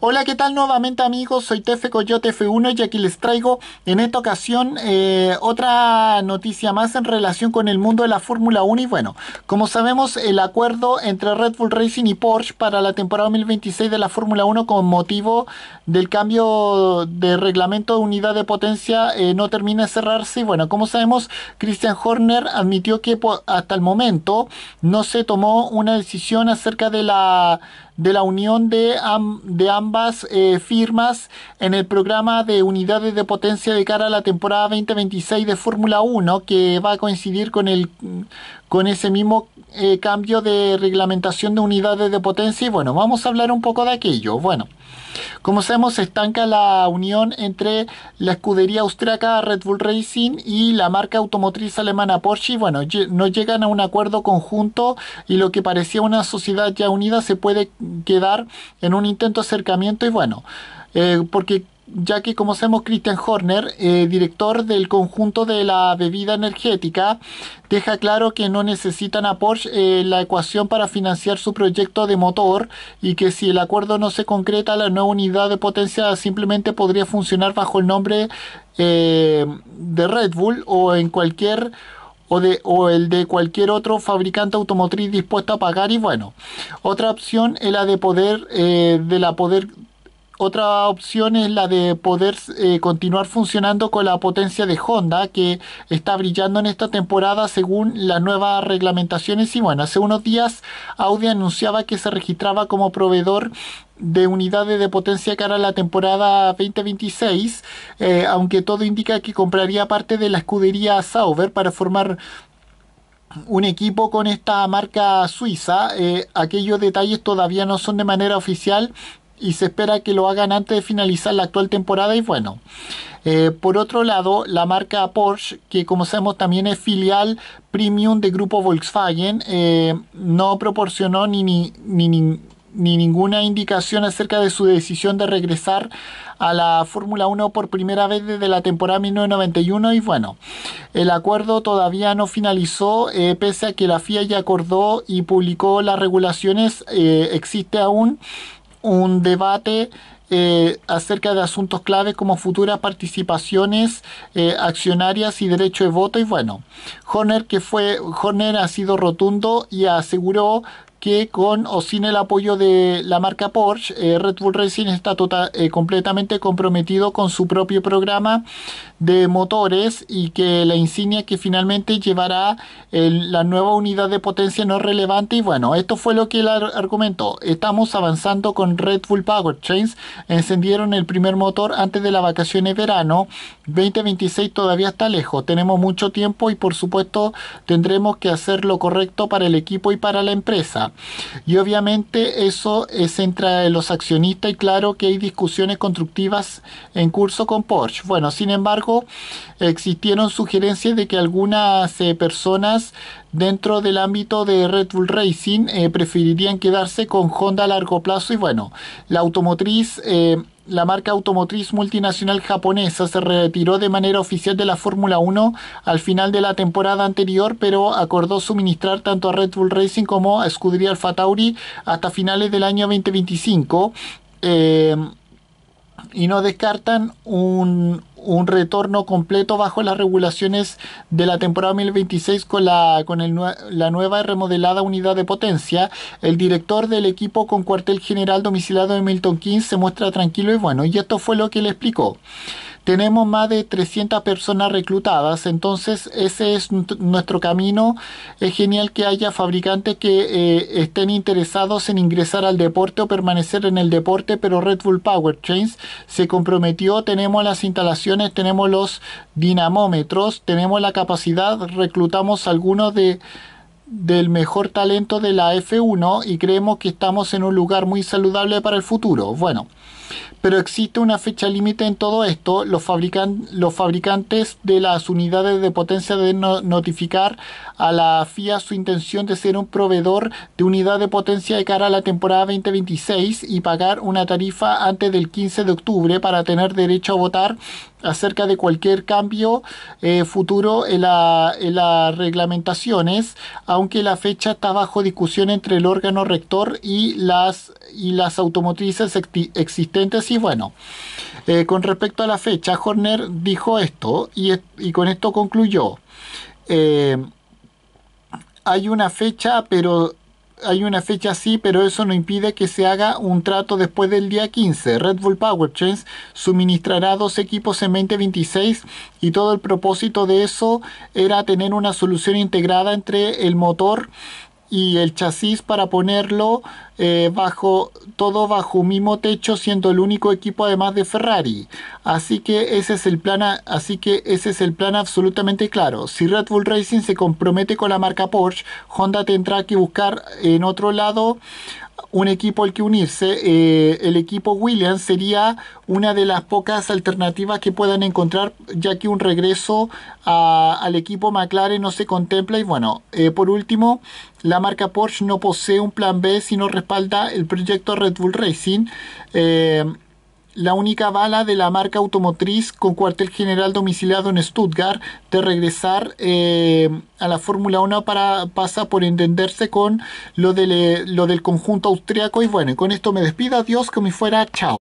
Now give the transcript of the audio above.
Hola, ¿qué tal nuevamente amigos? Soy Tefe Coyote F1 y aquí les traigo en esta ocasión eh, otra noticia más en relación con el mundo de la Fórmula 1 y bueno, como sabemos el acuerdo entre Red Bull Racing y Porsche para la temporada 2026 de la Fórmula 1 con motivo del cambio de reglamento de unidad de potencia eh, no termina de cerrarse y bueno, como sabemos Christian Horner admitió que hasta el momento no se tomó una decisión acerca de la, de la unión de, am, ambas eh, firmas en el programa de unidades de potencia de cara a la temporada 2026 de Fórmula 1, que va a coincidir con, el, con ese mismo eh, cambio de reglamentación de unidades de potencia. Y bueno, vamos a hablar un poco de aquello. Bueno. Como sabemos, se estanca la unión entre la escudería austriaca Red Bull Racing y la marca automotriz alemana Porsche. Bueno, no llegan a un acuerdo conjunto y lo que parecía una sociedad ya unida se puede quedar en un intento de acercamiento y bueno, eh, porque ya que como sabemos Christian Horner, eh, director del conjunto de la bebida energética, deja claro que no necesitan a Porsche eh, la ecuación para financiar su proyecto de motor y que si el acuerdo no se concreta, la nueva unidad de potencia simplemente podría funcionar bajo el nombre eh, de Red Bull o en cualquier... O, de, o, el de cualquier otro fabricante automotriz dispuesto a pagar y bueno, otra opción es la de poder de la poder otra opción es la de poder eh, continuar funcionando con la potencia de Honda, que está brillando en esta temporada según las nuevas reglamentaciones. Y bueno, hace unos días Audi anunciaba que se registraba como proveedor de unidades de potencia cara a la temporada 2026, eh, aunque todo indica que compraría parte de la escudería Sauber para formar un equipo con esta marca suiza. Eh, aquellos detalles todavía no son de manera oficial, y se espera que lo hagan antes de finalizar la actual temporada y bueno. Eh, por otro lado, la marca Porsche, que como sabemos también es filial premium de grupo Volkswagen, eh, no proporcionó ni, ni, ninguna indicación acerca de su decisión de regresar a la Fórmula 1 por primera vez desde la temporada 1991 y bueno, el acuerdo todavía no finalizó, eh, pese a que la FIA ya acordó y publicó las regulaciones, existe aún un debate eh, acerca de asuntos clave como futuras participaciones eh, accionarias y derecho de voto. Y bueno, que fue, Horner ha sido rotundo y aseguró que con o sin el apoyo de la marca Porsche, eh, Red Bull Racing está tota-, eh, completamente comprometido con su propio programa de motores y que la insignia que finalmente llevará la nueva unidad de potencia no es relevante. Y bueno, esto fue lo que él argumentó. Estamos avanzando con Red Bull Power Chains. Encendieron el primer motor antes de las vacaciones de verano. 2026 todavía está lejos. Tenemos mucho tiempo y por supuesto tendremos que hacer lo correcto para el equipo y para la empresa. Y obviamente eso es eh, entre los accionistas y claro que hay discusiones constructivas en curso con Porsche. Bueno, sin embargo, existieron sugerencias de que algunas eh, personas dentro del ámbito de Red Bull Racing eh, preferirían quedarse con Honda a largo plazo y bueno, la automotriz la marca automotriz multinacional japonesa se retiró de manera oficial de la Fórmula 1 al final de la temporada anterior, pero acordó suministrar tanto a Red Bull Racing como a Escudería Alfa Tauri hasta finales del año 2025. Eh, y no descartan un, un retorno completo bajo las regulaciones de la temporada 2026 con, la, con la nueva y remodelada unidad de potencia. El director del equipo con cuartel general domiciliado en Milton Keynes se muestra tranquilo y bueno, y esto fue lo que le explicó tenemos más de 300 personas reclutadas, entonces ese es nuestro camino. Es genial que haya fabricantes que eh, estén interesados en ingresar al deporte o permanecer en el deporte, pero Red Bull Power Chains se comprometió, tenemos las instalaciones, tenemos los dinamómetros, tenemos la capacidad, reclutamos algunos de del mejor talento de la F1 y creemos que estamos en un lugar muy saludable para el futuro. Bueno, pero existe una fecha límite en todo esto. Los, los, fabricantes de las unidades de potencia deben notificar a la FIA su intención de ser un proveedor de unidad de potencia de cara a la temporada 2026 y pagar una tarifa antes del 15 de octubre para tener derecho a votar acerca de cualquier cambio eh, futuro en, las reglamentaciones, aunque la fecha está bajo discusión entre el órgano rector y las, y las automotrices existentes. Y bueno, eh, con respecto a la fecha, Horner dijo esto y, con esto concluyó. Eh, hay una fecha, pero hay una fecha así, pero eso no impide que se haga un trato después del día 15. Red Bull Power Chains suministrará dos equipos en 2026 y todo el propósito de eso era tener una solución integrada entre el motor y el chasis para ponerlo eh, bajo todo bajo un mismo techo siendo el único equipo además de Ferrari así que ese es el plan así que ese es el plan absolutamente claro si Red Bull Racing se compromete con la marca Porsche Honda tendrá que buscar en otro lado un equipo al que unirse. Eh, el equipo Williams sería una de las pocas alternativas que puedan encontrar, ya que un regreso al equipo McLaren no se contempla. Y bueno, eh, por último, la marca Porsche no posee un plan B, sino respalda el proyecto Red Bull Racing. Eh, la única bala de la marca automotriz con cuartel general domiciliado en Stuttgart de regresar eh, a la Fórmula 1 para, pasa por entenderse con lo del, eh, lo del conjunto austriaco. Y bueno, con esto me despido. Adiós, me fuera. Chao.